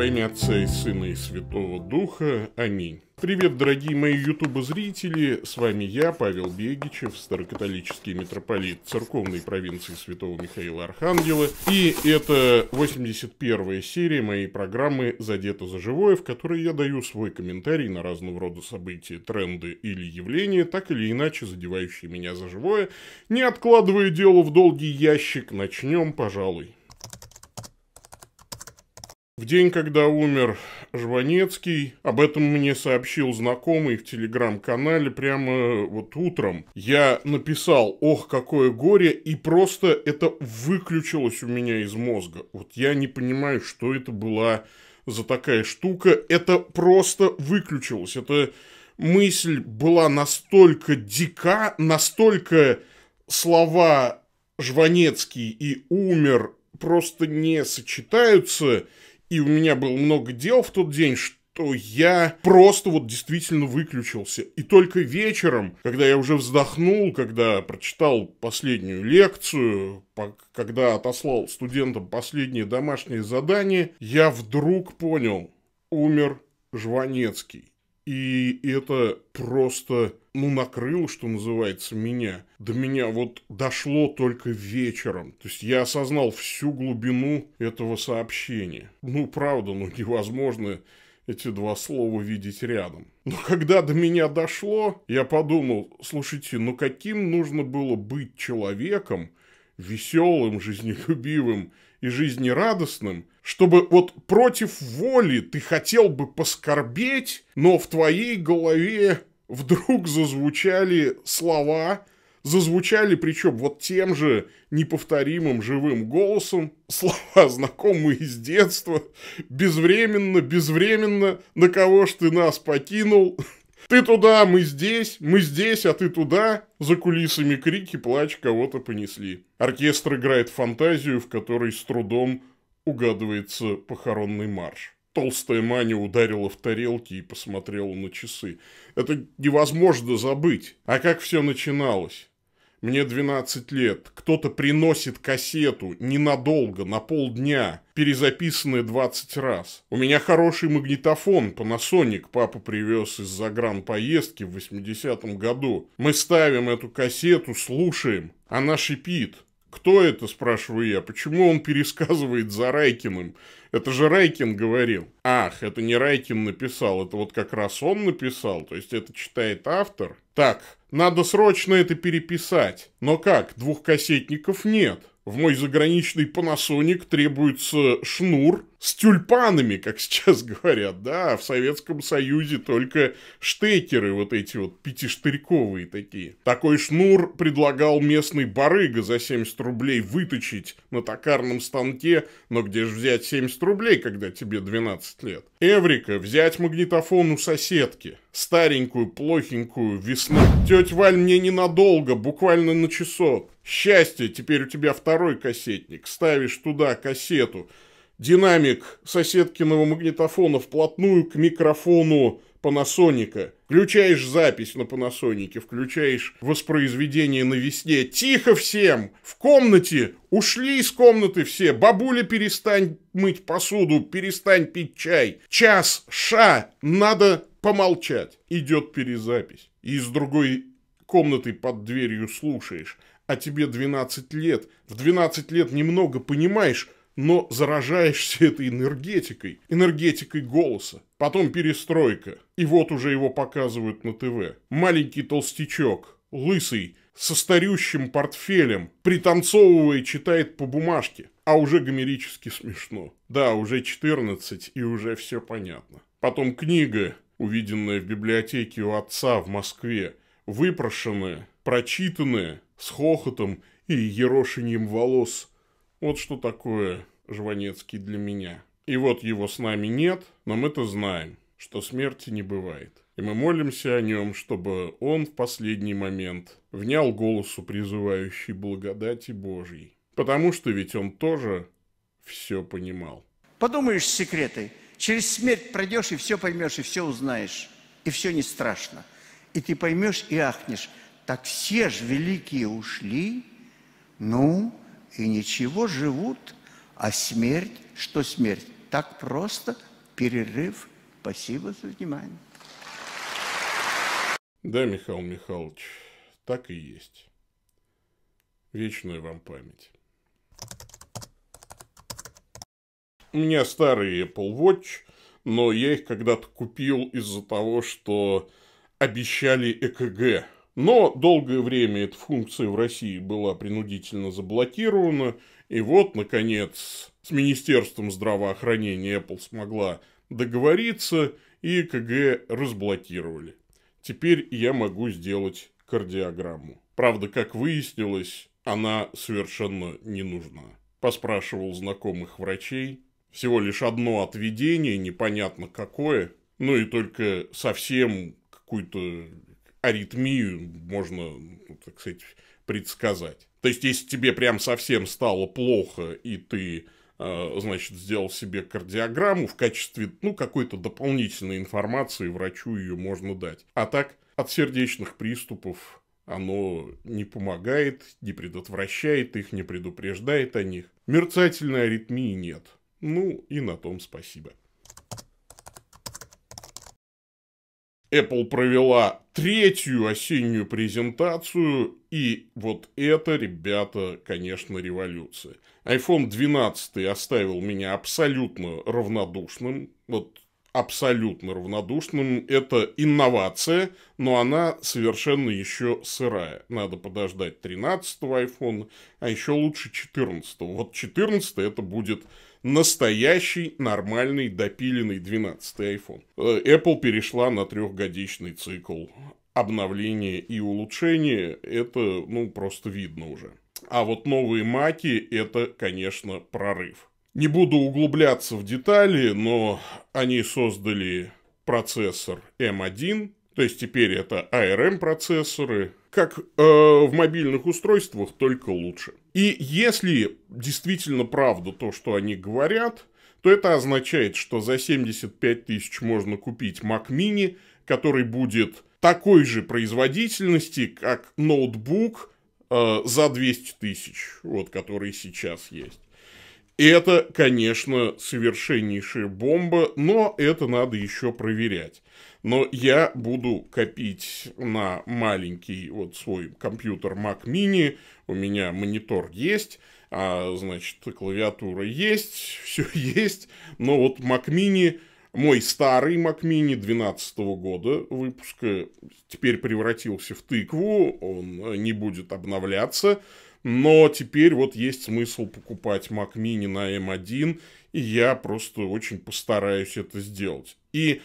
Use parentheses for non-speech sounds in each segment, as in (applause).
во имя Отца и Сына и Святого Духа. Аминь. Привет, дорогие мои ютубо зрители с вами я, Павел Бегичев, старокатолический митрополит церковной провинции Святого Михаила Архангела, и это 81-я серия моей программы «Задето за живое», в которой я даю свой комментарий на разного рода события, тренды или явления, так или иначе задевающие меня за живое. Не откладывая дело в долгий ящик, начнем, пожалуй. В день, когда умер Жванецкий, об этом мне сообщил знакомый в телеграм-канале прямо вот утром. Я написал «Ох, какое горе!» и просто это выключилось у меня из мозга. Вот я не понимаю, что это была за такая штука. Это просто выключилось. Эта мысль была настолько дика, настолько слова Жванецкий и умер просто не сочетаются – и у меня было много дел в тот день, что я просто вот действительно выключился. И только вечером, когда я уже вздохнул, когда прочитал последнюю лекцию, когда отослал студентам последние домашние задания, я вдруг понял, умер Жванецкий. И это просто, ну, накрыло, что называется, меня. До меня вот дошло только вечером. То есть я осознал всю глубину этого сообщения. Ну, правда, ну, невозможно эти два слова видеть рядом. Но когда до меня дошло, я подумал, слушайте, ну каким нужно было быть человеком, веселым, жизнелюбивым и жизнерадостным, чтобы вот против воли ты хотел бы поскорбеть, но в твоей голове вдруг зазвучали слова, зазвучали причем вот тем же неповторимым живым голосом, слова знакомые из детства, безвременно, безвременно, на кого ж ты нас покинул, ты туда, мы здесь, мы здесь, а ты туда. За кулисами крики, плач кого-то понесли. Оркестр играет фантазию, в которой с трудом угадывается похоронный марш. Толстая Маня ударила в тарелки и посмотрела на часы. Это невозможно забыть. А как все начиналось? Мне 12 лет. Кто-то приносит кассету ненадолго, на полдня, перезаписанная 20 раз. У меня хороший магнитофон Panasonic папа привез из загранпоездки в 80-м году. Мы ставим эту кассету, слушаем. Она шипит. «Кто это?» – спрашиваю я. «Почему он пересказывает за Райкиным? Это же Райкин говорил». «Ах, это не Райкин написал, это вот как раз он написал, то есть это читает автор». «Так, надо срочно это переписать. Но как, двух кассетников нет. В мой заграничный Panasonic требуется шнур, с тюльпанами, как сейчас (laughs) говорят, да, а в Советском Союзе только штекеры вот эти вот пятиштырьковые такие. Такой шнур предлагал местный барыга за 70 рублей выточить на токарном станке, но где же взять 70 рублей, когда тебе 12 лет? Эврика, взять магнитофон у соседки. Старенькую, плохенькую, весну. Тетя Валь мне ненадолго, буквально на часок. Счастье, теперь у тебя второй кассетник. Ставишь туда кассету динамик соседкиного магнитофона вплотную к микрофону Панасоника. Включаешь запись на Панасонике, включаешь воспроизведение на весне. Тихо всем! В комнате! Ушли из комнаты все! Бабуля, перестань мыть посуду, перестань пить чай! Час! Ша! Надо помолчать! Идет перезапись. И из другой комнаты под дверью слушаешь. А тебе 12 лет. В 12 лет немного понимаешь, но заражаешься этой энергетикой, энергетикой голоса. Потом перестройка, и вот уже его показывают на ТВ. Маленький толстячок, лысый, со старющим портфелем, пританцовывая, читает по бумажке. А уже гомерически смешно. Да, уже 14, и уже все понятно. Потом книга, увиденная в библиотеке у отца в Москве, выпрошенная, прочитанная, с хохотом и ерошением волос – вот что такое Жванецкий для меня. И вот его с нами нет, но мы-то знаем, что смерти не бывает. И мы молимся о нем, чтобы он в последний момент внял голосу, призывающий благодати Божьей. Потому что ведь он тоже все понимал. Подумаешь секреты. Через смерть пройдешь и все поймешь, и все узнаешь. И все не страшно. И ты поймешь и ахнешь. Так все же великие ушли. Ну, и ничего живут, а смерть, что смерть? Так просто перерыв. Спасибо за внимание. Да, Михаил Михайлович, так и есть. Вечную вам память. У меня старые Apple Watch, но я их когда-то купил из-за того, что обещали ЭКГ но долгое время эта функция в России была принудительно заблокирована, и вот, наконец, с Министерством здравоохранения Apple смогла договориться, и КГ разблокировали. Теперь я могу сделать кардиограмму. Правда, как выяснилось, она совершенно не нужна. Поспрашивал знакомых врачей. Всего лишь одно отведение, непонятно какое. Ну и только совсем какую-то аритмию можно, ну, так сказать, предсказать. То есть, если тебе прям совсем стало плохо, и ты, а, значит, сделал себе кардиограмму в качестве, ну, какой-то дополнительной информации, врачу ее можно дать. А так, от сердечных приступов оно не помогает, не предотвращает их, не предупреждает о них. Мерцательной аритмии нет. Ну, и на том спасибо. Apple провела третью осеннюю презентацию, и вот это, ребята, конечно, революция. iPhone 12 оставил меня абсолютно равнодушным, вот абсолютно равнодушным. Это инновация, но она совершенно еще сырая. Надо подождать 13-го iPhone, а еще лучше 14-го. Вот 14 это будет настоящий, нормальный, допиленный 12 iPhone. Э, Apple перешла на трехгодичный цикл обновления и улучшения. Это, ну, просто видно уже. А вот новые маки – это, конечно, прорыв. Не буду углубляться в детали, но они создали процессор M1, то есть теперь это ARM-процессоры, а как э, в мобильных устройствах, только лучше. И если действительно правда то, что они говорят, то это означает, что за 75 тысяч можно купить Mac Mini, который будет такой же производительности, как ноутбук э, за 200 тысяч, вот который сейчас есть. Это, конечно, совершеннейшая бомба, но это надо еще проверять. Но я буду копить на маленький вот свой компьютер Mac Mini. У меня монитор есть, а, значит, клавиатура есть, (laughs) все есть. Но вот Mac Mini, мой старый Mac Mini 12 -го года выпуска, теперь превратился в тыкву, он э, не будет обновляться. Но теперь вот есть смысл покупать Mac Mini на M1, и я просто очень постараюсь это сделать. И,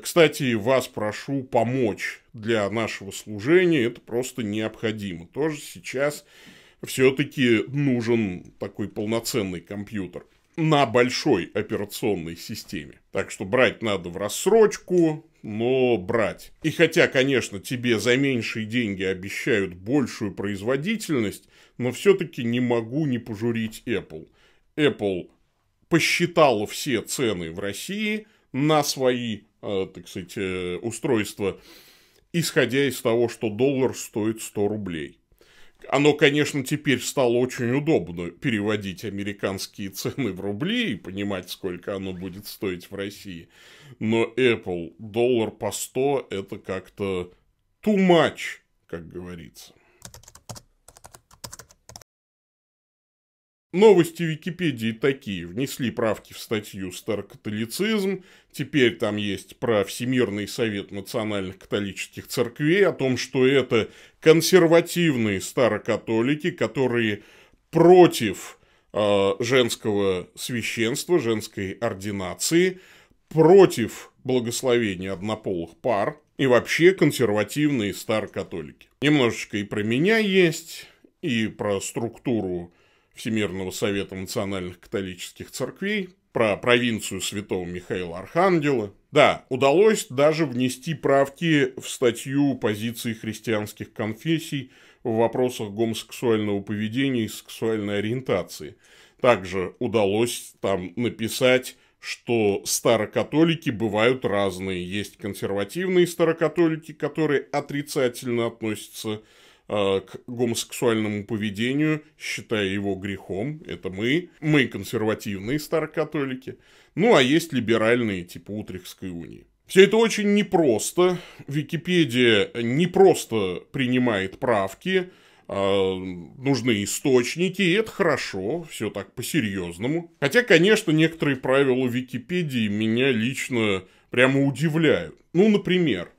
кстати, вас прошу помочь для нашего служения, это просто необходимо. Тоже сейчас все-таки нужен такой полноценный компьютер на большой операционной системе. Так что брать надо в рассрочку, но брать. И хотя, конечно, тебе за меньшие деньги обещают большую производительность, но все-таки не могу не пожурить Apple. Apple посчитала все цены в России на свои, э, так сказать, э, устройства, исходя из того, что доллар стоит 100 рублей. Оно, конечно, теперь стало очень удобно переводить американские цены в рубли и понимать, сколько оно будет стоить в России. Но Apple доллар по 100 это как-то too much, как говорится. Новости Википедии такие. Внесли правки в статью «Старокатолицизм». Теперь там есть про Всемирный совет национальных католических церквей, о том, что это консервативные старокатолики, которые против э, женского священства, женской ординации, против благословения однополых пар и вообще консервативные старокатолики. Немножечко и про меня есть, и про структуру Всемирного Совета Национальных Католических Церквей, про провинцию святого Михаила Архангела. Да, удалось даже внести правки в статью позиции христианских конфессий в вопросах гомосексуального поведения и сексуальной ориентации. Также удалось там написать что старокатолики бывают разные. Есть консервативные старокатолики, которые отрицательно относятся а, к гомосексуальному поведению, считая его грехом. Это мы. Мы консервативные старокатолики. Ну, а есть либеральные, типа Утрехской унии. Все это очень непросто. Википедия не просто принимает правки, а, нужны источники, и это хорошо, все так по-серьезному. Хотя, конечно, некоторые правила Википедии меня лично прямо удивляют. Ну, например,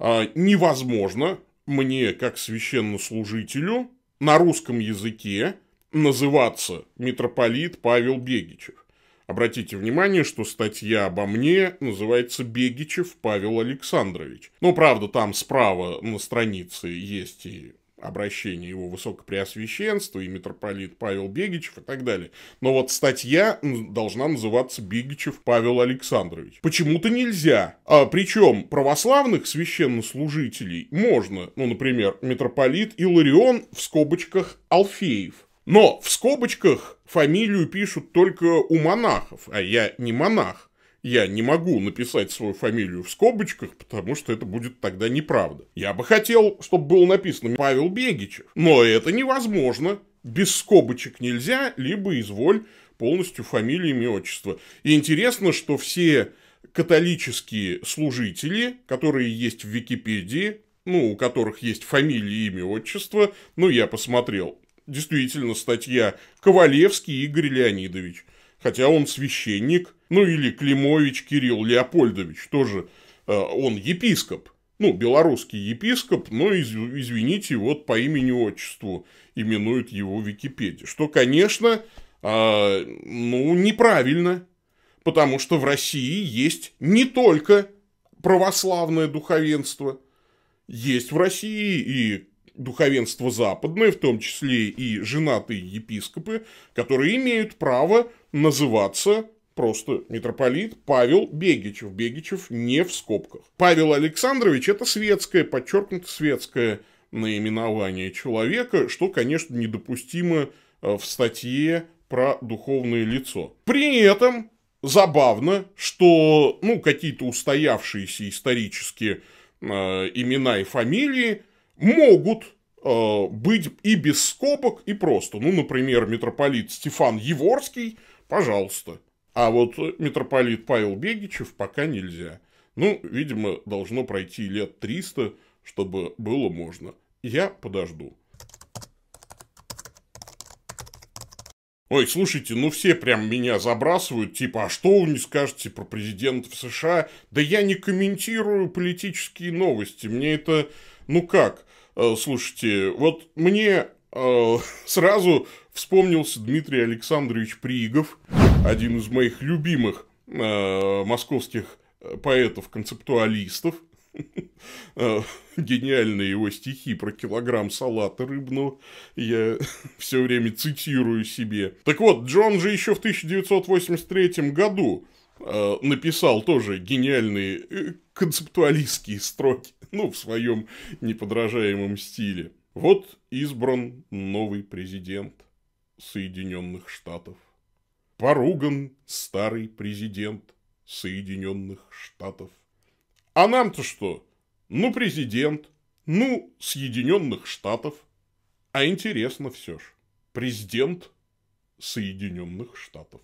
а, невозможно мне, как священнослужителю, на русском языке называться митрополит Павел Бегичев. Обратите внимание, что статья обо мне называется «Бегичев Павел Александрович». Ну, правда, там справа на странице есть и обращение его высокопреосвященства и митрополит Павел Бегичев и так далее. Но вот статья должна называться Бегичев Павел Александрович. Почему-то нельзя. А, причем православных священнослужителей можно, ну, например, митрополит Иларион в скобочках Алфеев. Но в скобочках фамилию пишут только у монахов, а я не монах я не могу написать свою фамилию в скобочках, потому что это будет тогда неправда. Я бы хотел, чтобы было написано Павел Бегичев, но это невозможно. Без скобочек нельзя, либо изволь полностью фамилия, имя, отчество. И интересно, что все католические служители, которые есть в Википедии, ну, у которых есть фамилия, имя, отчество, ну, я посмотрел, действительно, статья Ковалевский Игорь Леонидович, хотя он священник – ну или Климович Кирилл Леопольдович, тоже э, он епископ. Ну, белорусский епископ, но, из, извините, вот по имени-отчеству именуют его в Википедии. Что, конечно, э, ну, неправильно, потому что в России есть не только православное духовенство, есть в России и духовенство западное, в том числе и женатые епископы, которые имеют право называться просто митрополит Павел Бегичев. Бегичев не в скобках. Павел Александрович – это светское, подчеркнуто светское наименование человека, что, конечно, недопустимо э, в статье про духовное лицо. При этом забавно, что ну, какие-то устоявшиеся исторические э, имена и фамилии могут э, быть и без скобок, и просто. Ну, например, митрополит Стефан Еворский, пожалуйста. А вот митрополит Павел Бегичев пока нельзя. Ну, видимо, должно пройти лет 300, чтобы было можно. Я подожду. Ой, слушайте, ну все прям меня забрасывают, типа, а что вы не скажете про президентов США? Да я не комментирую политические новости, мне это, ну как, э, слушайте, вот мне э, (laughs) сразу вспомнился Дмитрий Александрович Пригов, один из моих любимых э, московских э, поэтов-концептуалистов. (laughs) Э, гениальные его стихи про килограмм салата рыбного. Я (laughs) все время цитирую себе. Так вот, Джон же еще в 1983 году э, написал тоже гениальные э, концептуалистские строки, (laughs) ну, в своем неподражаемом стиле. Вот избран новый президент Соединенных Штатов поруган старый президент Соединенных Штатов. А нам-то что? Ну, президент, ну, Соединенных Штатов. А интересно все ж, президент Соединенных Штатов.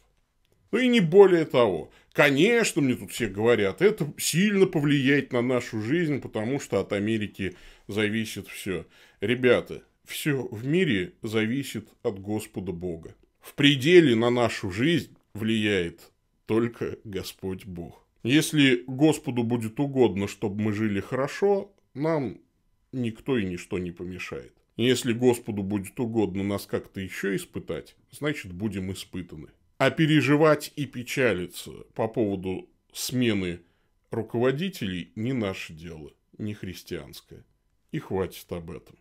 Ну и не более того. Конечно, мне тут все говорят, это сильно повлияет на нашу жизнь, потому что от Америки зависит все. Ребята, все в мире зависит от Господа Бога. В пределе на нашу жизнь влияет только Господь Бог. Если Господу будет угодно, чтобы мы жили хорошо, нам никто и ничто не помешает. Если Господу будет угодно нас как-то еще испытать, значит будем испытаны. А переживать и печалиться по поводу смены руководителей не наше дело, не христианское. И хватит об этом.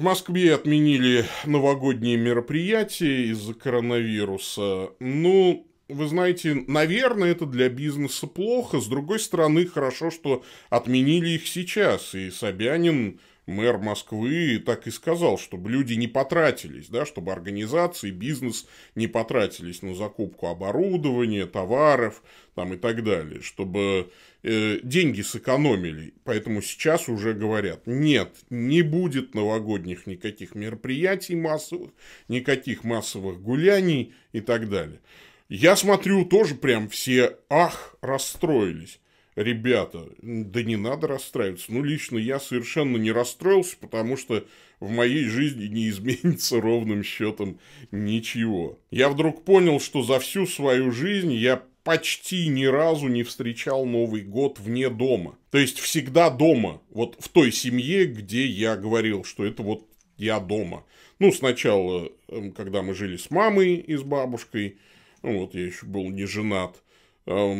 В Москве отменили новогодние мероприятия из-за коронавируса. Ну, вы знаете, наверное, это для бизнеса плохо. С другой стороны, хорошо, что отменили их сейчас. И Собянин мэр Москвы так и сказал, чтобы люди не потратились, да, чтобы организации, бизнес не потратились на закупку оборудования, товаров там, и так далее, чтобы э, деньги сэкономили. Поэтому сейчас уже говорят, нет, не будет новогодних никаких мероприятий массовых, никаких массовых гуляний и так далее. Я смотрю, тоже прям все, ах, расстроились ребята, да не надо расстраиваться. Ну, лично я совершенно не расстроился, потому что в моей жизни не (laughs) изменится ровным счетом ничего. Я вдруг понял, что за всю свою жизнь я почти ни разу не встречал Новый год вне дома. То есть всегда дома, вот в той семье, где я говорил, что это вот я дома. Ну, сначала, эм, когда мы жили с мамой и с бабушкой, ну, вот я еще был не женат,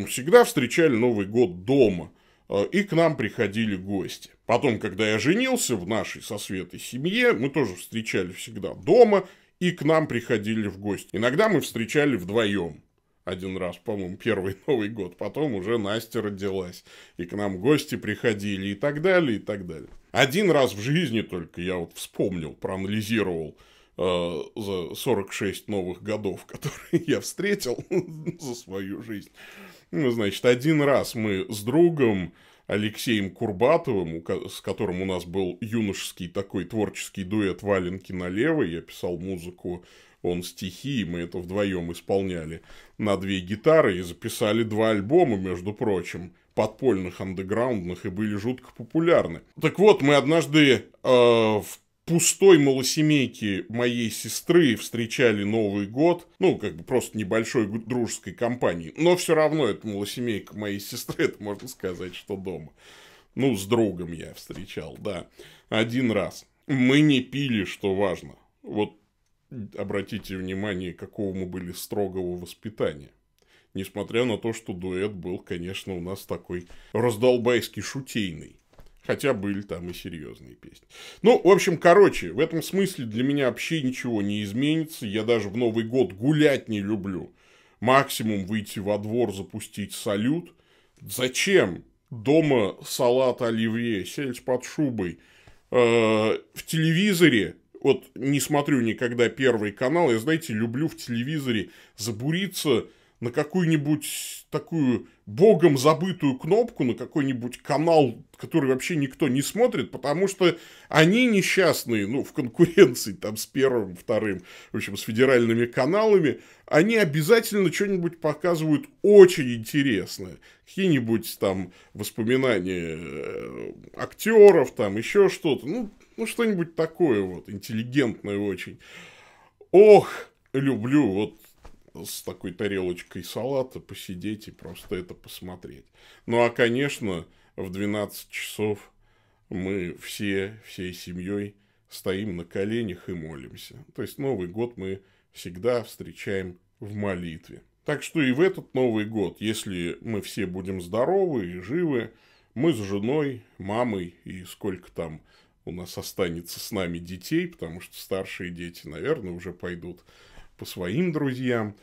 всегда встречали Новый год дома, а, и к нам приходили гости. Потом, когда я женился в нашей со Светой семье, мы тоже встречали всегда дома, и к нам приходили в гости. Иногда мы встречали вдвоем. Один раз, по-моему, первый (laughs) Новый год, потом уже Настя родилась, и к нам гости приходили, и так далее, и так далее. Один раз в жизни только я вот вспомнил, проанализировал, э, за 46 новых годов, (laughs) которые я встретил (laughs) за свою жизнь. Ну, значит, один раз мы с другом Алексеем Курбатовым, с которым у нас был юношеский такой творческий дуэт «Валенки налево», я писал музыку, он стихи, мы это вдвоем исполняли на две гитары и записали два альбома, между прочим, подпольных, андеграундных, и были жутко популярны. Так вот, мы однажды э, в пустой малосемейке моей сестры встречали Новый год, ну, как бы просто небольшой дружеской компании, но все равно это малосемейка моей (laughs) сестры, это можно сказать, что дома. Ну, с другом я встречал, да, один раз. Мы не пили, что важно. Вот обратите внимание, какого мы были строгого воспитания. Несмотря на то, что дуэт был, конечно, у нас такой раздолбайский шутейный. Хотя были там и серьезные песни. Ну, в общем, короче, в этом смысле для меня вообще ничего не изменится. Я даже в Новый год гулять не люблю. Максимум выйти во двор, запустить салют. Зачем? Дома салат оливье, сельдь под шубой. Э, в телевизоре вот не смотрю никогда первый канал. Я, знаете, люблю в телевизоре забуриться на какую-нибудь такую богом забытую кнопку, на какой-нибудь канал, который вообще никто не смотрит, потому что они несчастные, ну, в конкуренции там с первым, вторым, в общем, с федеральными каналами, они обязательно что-нибудь показывают очень интересное. Какие-нибудь там воспоминания э, актеров, там еще что-то, ну, ну что-нибудь такое вот, интеллигентное очень. Ох, люблю вот с такой тарелочкой салата посидеть и просто это посмотреть. Ну а, конечно, в 12 часов мы все, всей семьей стоим на коленях и молимся. То есть Новый год мы всегда встречаем в молитве. Так что и в этот Новый год, если мы все будем здоровы и живы, мы с женой, мамой и сколько там у нас останется с нами детей, потому что старшие дети, наверное, уже пойдут по своим друзьям.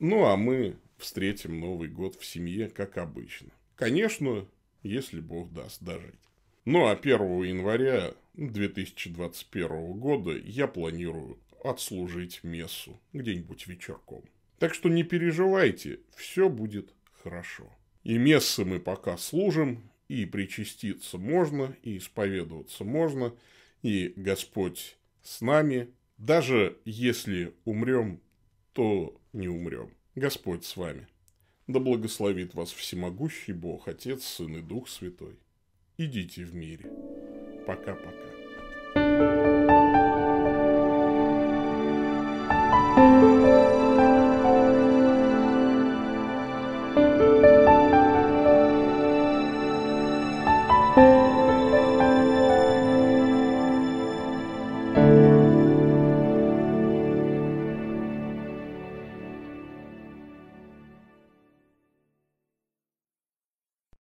Ну, а мы встретим Новый год в семье, как обычно. Конечно, если Бог даст дожить. Ну, а 1 января 2021 года я планирую отслужить мессу где-нибудь вечерком. Так что не переживайте, все будет хорошо. И мессы мы пока служим, и причаститься можно, и исповедоваться можно, и Господь с нами – даже если умрем, то не умрем. Господь с вами. Да благословит вас всемогущий Бог, Отец, Сын и Дух Святой. Идите в мире. Пока-пока.